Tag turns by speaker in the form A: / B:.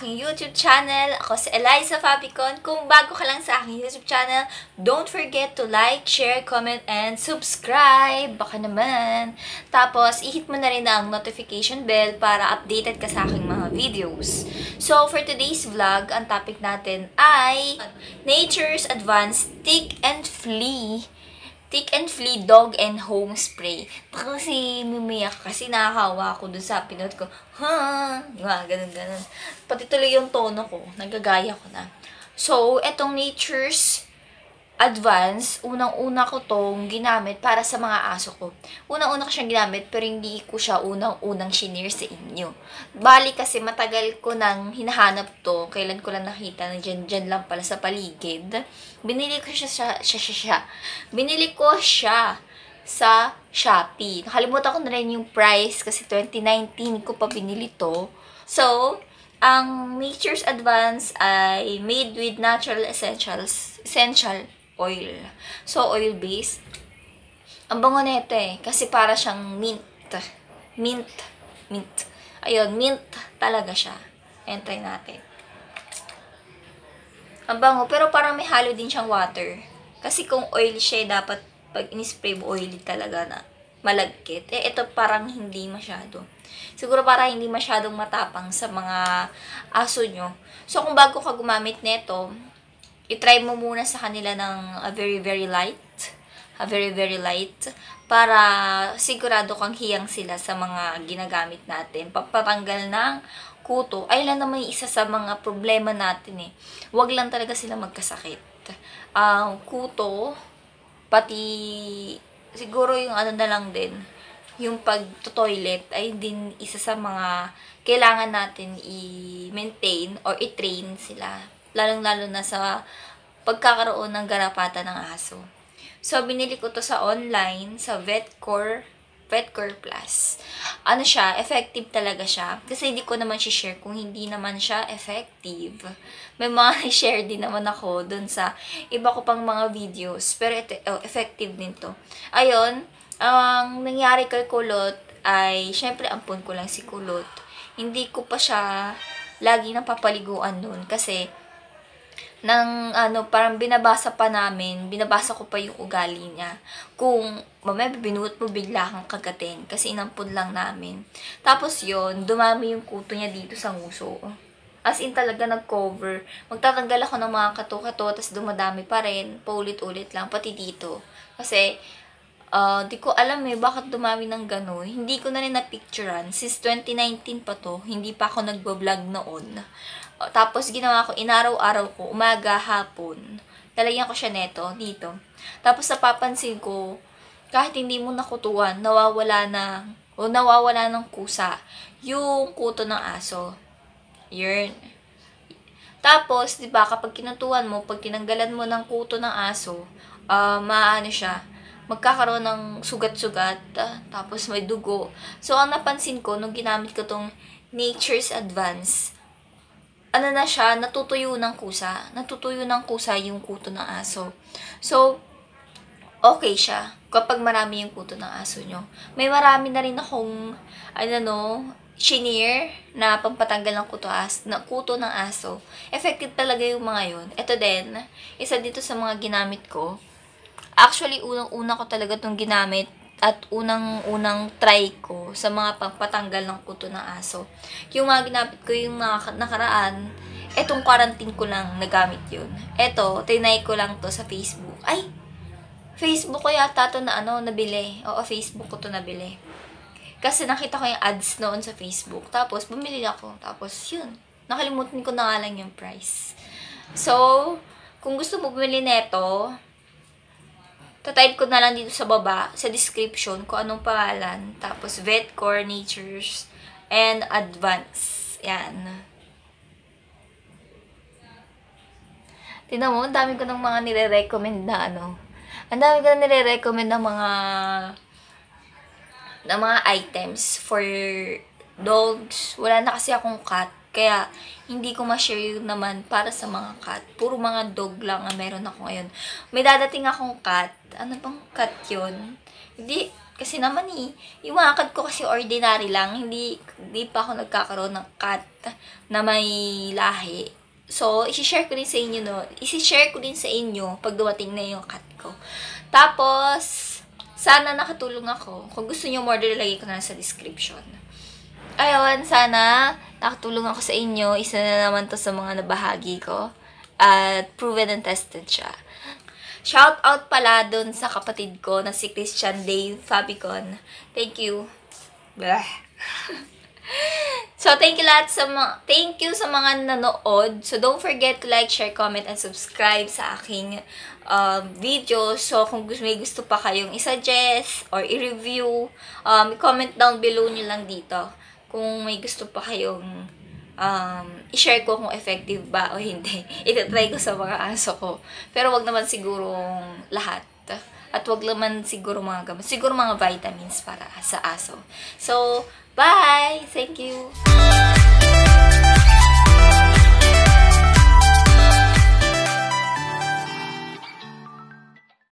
A: aking YouTube channel. Ako si Eliza Fabicon. Kung bago ka lang sa aking YouTube channel, don't forget to like, share, comment, and subscribe. Baka naman. Tapos, i-hit mo na rin ang notification bell para updated ka sa aking mga videos. So, for today's vlog, ang topic natin ay Nature's Advanced Tick and Flea Tick and Flea Dog and Home Spray. Kasi mimiyak kasi nakakawa ako dun sa pinot ko. Ha! Diba? Ganun, ganun. Pati tuloy yung tono ko. Nagagaya ko na. So, etong Nature's advance, unang-una ko tong ginamit para sa mga aso ko. Unang-una ko siyang ginamit pero hindi ko siya unang-unang shinare sa inyo. Bali kasi matagal ko nang hinahanap to. Kailan ko lang nakita na dyan, dyan lang pala sa paligid. Binili ko siya, siya, siya, siya, siya. Binili ko siya sa Shopee. Nakalimutan ko na rin yung price kasi 2019 ko pa binili to. So, ang Nature's Advance ay made with natural essentials. Essential oil. So, oil-based. Ang bango na eh. Kasi para siyang mint. Mint. Mint. Ayun, mint talaga siya. Entry natin. Ang bango. Pero parang may halo din siyang water. Kasi kung oil siya, eh, dapat pag in-spray mo, oily talaga na malagkit. Eh, ito parang hindi masyado. Siguro para hindi masyadong matapang sa mga aso nyo. So, kung bago ka gumamit nito, i-try mo muna sa kanila ng a very, very light. A very, very light. Para sigurado kang hiyang sila sa mga ginagamit natin. Papatanggal ng kuto. Ay lang naman isa sa mga problema natin eh. Huwag lang talaga sila magkasakit. Ang uh, kuto, pati siguro yung ano na lang din, yung pag-toilet ay din isa sa mga kailangan natin i-maintain or i-train sila. Lalong-lalo na sa pagkakaroon ng garapata ng aso. So, binili ko to sa online, sa Vetcore, Vetcor Plus. Ano siya, effective talaga siya. Kasi hindi ko naman si-share kung hindi naman siya effective. May mga share din naman ako dun sa iba ko pang mga videos. Pero ito, oh, effective din to. Ayun, ang nangyari kay Kulot ay, syempre, ampun ko lang si Kulot. Hindi ko pa siya lagi napapaliguan nun kasi ng ano, parang binabasa pa namin, binabasa ko pa yung ugali niya. Kung mamaya binuot mo bigla kang kagatin kasi inampun lang namin. Tapos yon dumami yung kuto niya dito sa nguso. As in talaga nag-cover. Magtatanggal ako ng mga kato-kato, tapos dumadami pa rin. Paulit-ulit lang, pati dito. Kasi Uh, di ko alam eh, bakit dumami ng gano'n. Hindi ko na rin na-picturean. Since 2019 pa to, hindi pa ako nagbablog noon. Uh, tapos ginawa ko, inaraw-araw ko, umaga, hapon. Lalagyan ko siya neto, dito. Tapos napapansin ko, kahit hindi mo nakutuan, nawawala na, o nawawala ng kusa, yung kuto ng aso. Yun. Tapos, di ba, kapag kinutuan mo, pag tinanggalan mo ng kuto ng aso, uh, maano siya, magkakaroon ng sugat-sugat, ah, tapos may dugo. So, ang napansin ko, nung ginamit ko tong Nature's Advance, ano na siya, natutuyo ng kusa. Natutuyo ng kusa yung kuto ng aso. So, okay siya kapag marami yung kuto ng aso nyo. May marami na rin akong, ano no, chinier na pampatanggal ng kuto, as, na kuto ng aso. Effective talaga yung mga yun. Ito din, isa dito sa mga ginamit ko Actually, unang-una ko talaga itong ginamit at unang-unang try ko sa mga pagpatanggal ng kuto ng aso. Yung mga ginamit ko yung mga nakaraan, etong quarantine ko lang nagamit yun. Eto, tinay ko lang to sa Facebook. Ay! Facebook ko yata to na ano, nabili. Oo, Facebook ko to nabili. Kasi nakita ko yung ads noon sa Facebook. Tapos, bumili ako. Tapos, yun. Nakalimutan ko na lang yung price. So, kung gusto mo bumili neto, tatype ko na lang dito sa baba, sa description, kung anong pangalan. Tapos, Vet Core Natures and Advance. Yan. Tingnan mo, ang dami ko ng mga nire-recommend na ano. Ang dami ko na nire-recommend ng mga ng mga items for dogs. Wala na kasi akong cat. Kaya, hindi ko ma-share yun naman para sa mga cat. Puro mga dog lang ang meron ako ngayon. May dadating akong cat. Ano bang cat yun? Hindi, kasi naman eh, yung mga cat ko kasi ordinary lang. Hindi, hindi pa ako nagkakaroon ng cat na may lahi. So, isi-share ko din sa inyo no. Isi-share ko din sa inyo pag dumating na yung cat ko. Tapos, sana nakatulong ako. Kung gusto niyo more, lalagay ko na sa description. Ayun, sana nakatulong ako sa inyo. Isa na naman to sa mga nabahagi ko. At proven and tested siya. Shout out pala dun sa kapatid ko na si Christian Dave Fabicon. Thank you. Blah. so, thank you lahat sa mga, thank you sa mga nanood. So, don't forget to like, share, comment, and subscribe sa aking um, video. So, kung gusto, may gusto pa kayong isuggest or i-review, um, comment down below nyo lang dito kung may gusto pa kayong um, i-share ko kung effective ba o hindi. Itatry ko sa mga aso ko. Pero wag naman siguro lahat. At wag naman siguro mga gamot. Siguro mga vitamins para sa aso. So, bye! Thank you!